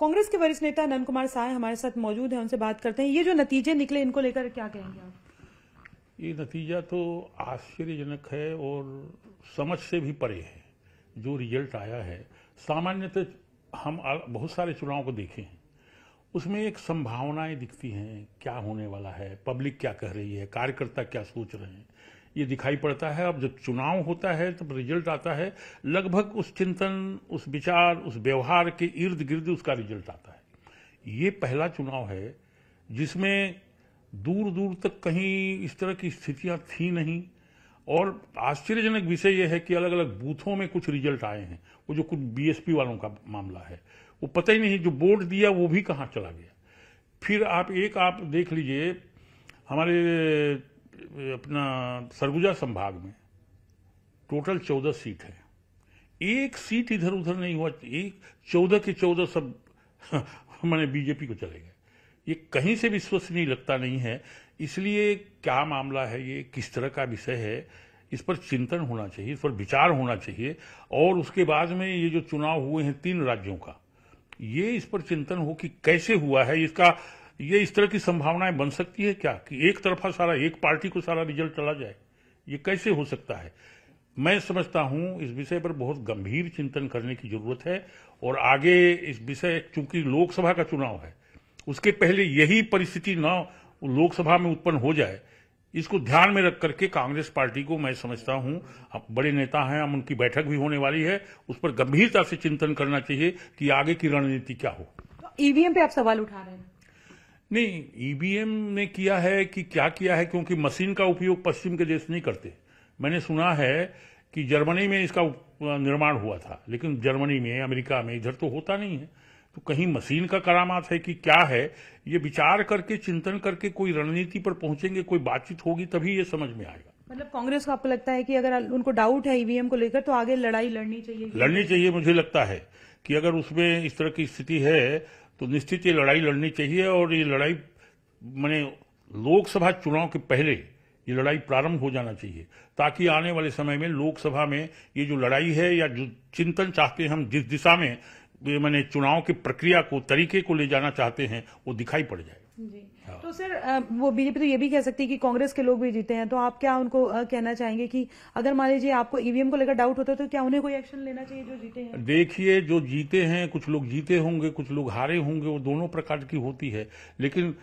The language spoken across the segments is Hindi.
कांग्रेस के वरिष्ठ नेता नंद कुमार साय हमारे साथ मौजूद हैं उनसे बात करते हैं ये जो नतीजे निकले इनको लेकर क्या कहेंगे आप ये नतीजा तो आश्चर्यजनक है और समझ से भी परे है जो रिजल्ट आया है सामान्यतः हम बहुत सारे चुनाव को देखे हैं उसमें एक संभावनाएं दिखती हैं क्या होने वाला है पब्लिक क्या कह रही है कार्यकर्ता क्या सोच रहे हैं ये दिखाई पड़ता है अब जब चुनाव होता है तब रिजल्ट आता है लगभग उस चिंतन उस विचार उस व्यवहार के इर्द गिर्द उसका रिजल्ट आता है ये पहला चुनाव है जिसमें दूर दूर तक कहीं इस तरह की स्थितियां थी नहीं और आश्चर्यजनक विषय यह है कि अलग अलग बूथों में कुछ रिजल्ट आए हैं वो जो कुछ बीएसपी वालों का मामला है वो पता ही नहीं जो वोट दिया वो भी कहाँ चला गया फिर आप एक आप देख लीजिए हमारे अपना सरगुजा संभाग में टोटल चौदह सीट है एक सीट इधर उधर नहीं हुआ एक चौदह के चौदह सब मैंने बीजेपी को चले गए ये कहीं से विश्वसनीय लगता नहीं है इसलिए क्या मामला है ये किस तरह का विषय है इस पर चिंतन होना चाहिए इस पर विचार होना चाहिए और उसके बाद में ये जो चुनाव हुए हैं तीन राज्यों का ये इस पर चिंतन हो कि कैसे हुआ है इसका ये इस तरह की संभावनाएं बन सकती है क्या कि एक तरफा सारा एक पार्टी को सारा रिजल्ट चला जाए ये कैसे हो सकता है मैं समझता हूं इस विषय पर बहुत गंभीर चिंतन करने की जरूरत है और आगे इस विषय चूंकि लोकसभा का चुनाव है उसके पहले यही परिस्थिति न लोकसभा में उत्पन्न हो जाए इसको ध्यान में रख करके कांग्रेस पार्टी को मैं समझता हूं बड़े नेता हैं हम उनकी बैठक भी होने वाली है उस पर गंभीरता से चिंतन करना चाहिए कि आगे की रणनीति क्या हो ईवीएम पे आप सवाल उठा रहे हैं नहीं ईबीएम e ने किया है कि क्या किया है क्योंकि मशीन का उपयोग पश्चिम के देश नहीं करते मैंने सुना है कि जर्मनी में इसका निर्माण हुआ था लेकिन जर्मनी में अमेरिका में इधर तो होता नहीं है तो कहीं मशीन का करामात है कि क्या है ये विचार करके चिंतन करके कोई रणनीति पर पहुंचेंगे कोई बातचीत होगी तभी ये समझ में आएगा मतलब कांग्रेस को आपको लगता है कि अगर उनको डाउट है ईवीएम e को लेकर तो आगे लड़ाई लड़नी चाहिए लड़नी चाहिए मुझे लगता है कि अगर उसमें इस तरह की स्थिति है तो निश्चित ये लड़ाई लड़नी चाहिए और ये लड़ाई मैंने लोकसभा चुनाव के पहले ये लड़ाई प्रारंभ हो जाना चाहिए ताकि आने वाले समय में लोकसभा में ये जो लड़ाई है या जो चिंतन चाहते हैं हम जिस दिशा में मैंने चुनाव की प्रक्रिया को तरीके को ले जाना चाहते हैं वो दिखाई पड़ जाए जी हाँ। तो सर वो बीजेपी तो ये भी कह सकती है कि कांग्रेस के लोग भी जीते हैं तो आप क्या उनको कहना चाहेंगे कि अगर मान लीजिए आपको ईवीएम को लेकर डाउट होता है तो क्या उन्हें कोई एक्शन लेना चाहिए जो जीते हैं देखिए जो जीते हैं कुछ लोग जीते होंगे कुछ लोग हारे होंगे वो दोनों प्रकार की होती है लेकिन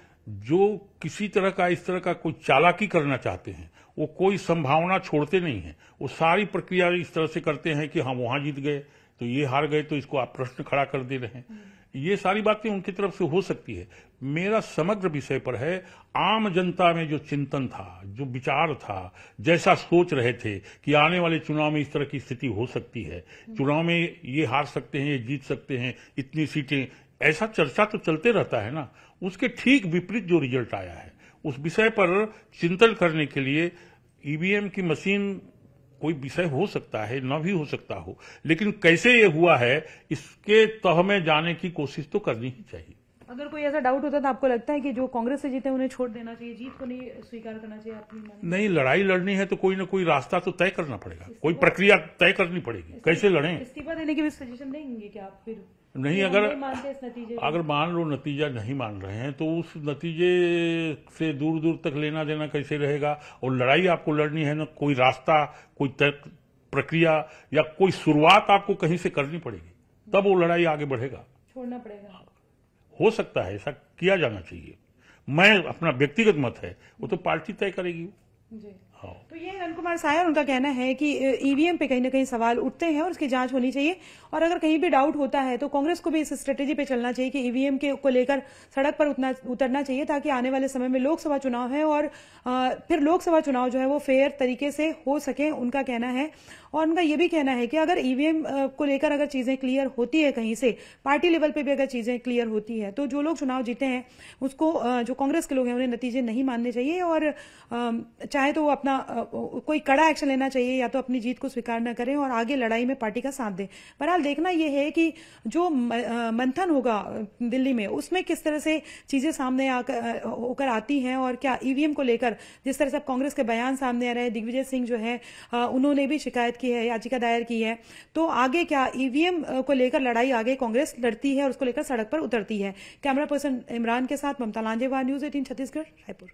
जो किसी तरह का इस तरह का कोई चालाकी करना चाहते हैं वो कोई संभावना छोड़ते नहीं है वो सारी प्रक्रिया इस तरह से करते हैं कि हम हाँ, वहां जीत गए तो ये हार गए तो इसको आप प्रश्न खड़ा कर दे रहे हैं हम्म। ये सारी बातें उनकी तरफ से हो सकती है मेरा समग्र विषय पर है आम जनता में जो चिंतन था जो विचार था जैसा सोच रहे थे कि आने वाले चुनाव में इस तरह की स्थिति हो सकती है चुनाव में ये हार सकते हैं ये जीत सकते हैं इतनी सीटें ऐसा चर्चा तो चलते रहता है ना उसके ठीक विपरीत जो रिजल्ट आया है उस विषय पर चिंतन करने के लिए ईवीएम की मशीन कोई विषय हो सकता है न भी हो सकता हो लेकिन कैसे ये हुआ है इसके तह तो में जाने की कोशिश तो करनी ही चाहिए अगर कोई ऐसा डाउट होता तो आपको लगता है कि जो कांग्रेस से जीते उन्हें छोड़ देना चाहिए जीत को नहीं स्वीकार करना चाहिए अपनी नहीं लड़ाई लड़नी है तो कोई ना कोई रास्ता तो तय करना पड़ेगा कोई प्रक्रिया तय करनी पड़ेगी कैसे लड़े इस्तीफा देने की भी सजेशन देंगे क्या आप फिर नहीं तो अगर अगर मान लो नतीजा नहीं मान रहे हैं तो उस नतीजे से दूर दूर तक लेना देना कैसे रहेगा और लड़ाई आपको लड़नी है ना कोई रास्ता कोई तर्क प्रक्रिया या कोई शुरुआत आपको कहीं से करनी पड़ेगी तब वो लड़ाई आगे बढ़ेगा छोड़ना पड़ेगा हो सकता है ऐसा किया जाना चाहिए मैं अपना व्यक्तिगत मत है वो तो पार्टी तय करेगी जी। हाँ। तो ये नंद कुमार सायर उनका कहना है कि ईवीएम e पे कहीं ना कहीं सवाल उठते हैं और उसकी जांच होनी चाहिए और अगर कहीं भी डाउट होता है तो कांग्रेस को भी इस स्ट्रेटेजी पे चलना चाहिए कि ईवीएम e के को लेकर सड़क पर उतना उतरना चाहिए ताकि आने वाले समय में लोकसभा चुनाव है और आ, फिर लोकसभा चुनाव जो है वो फेयर तरीके से हो सके उनका कहना है और उनका यह भी कहना है कि अगर ईवीएम e को लेकर अगर चीजें क्लियर होती है कहीं से पार्टी लेवल पे भी अगर चीजें क्लियर होती है तो जो लोग चुनाव जीते हैं उसको जो कांग्रेस के लोग हैं उन्हें नतीजे नहीं मानने चाहिए और चाहे तो वो अपना अपना कोई कड़ा एक्शन लेना चाहिए या तो अपनी जीत को स्वीकार न करें और आगे लड़ाई में पार्टी का साथ दें बहरहाल देखना यह है कि जो मंथन होगा दिल्ली में उसमें किस तरह से चीजें सामने होकर आती हैं और क्या ईवीएम e को लेकर जिस तरह से अब कांग्रेस के बयान सामने आ रहे हैं दिग्विजय सिंह जो है उन्होंने भी शिकायत की है याचिका दायर की है तो आगे क्या ईवीएम e को लेकर लड़ाई आगे कांग्रेस लड़ती है और उसको लेकर सड़क पर उतरती है कैमरा पर्सन इमरान के साथ ममता लांजेवा न्यूज एटीन छत्तीसगढ़ रायपुर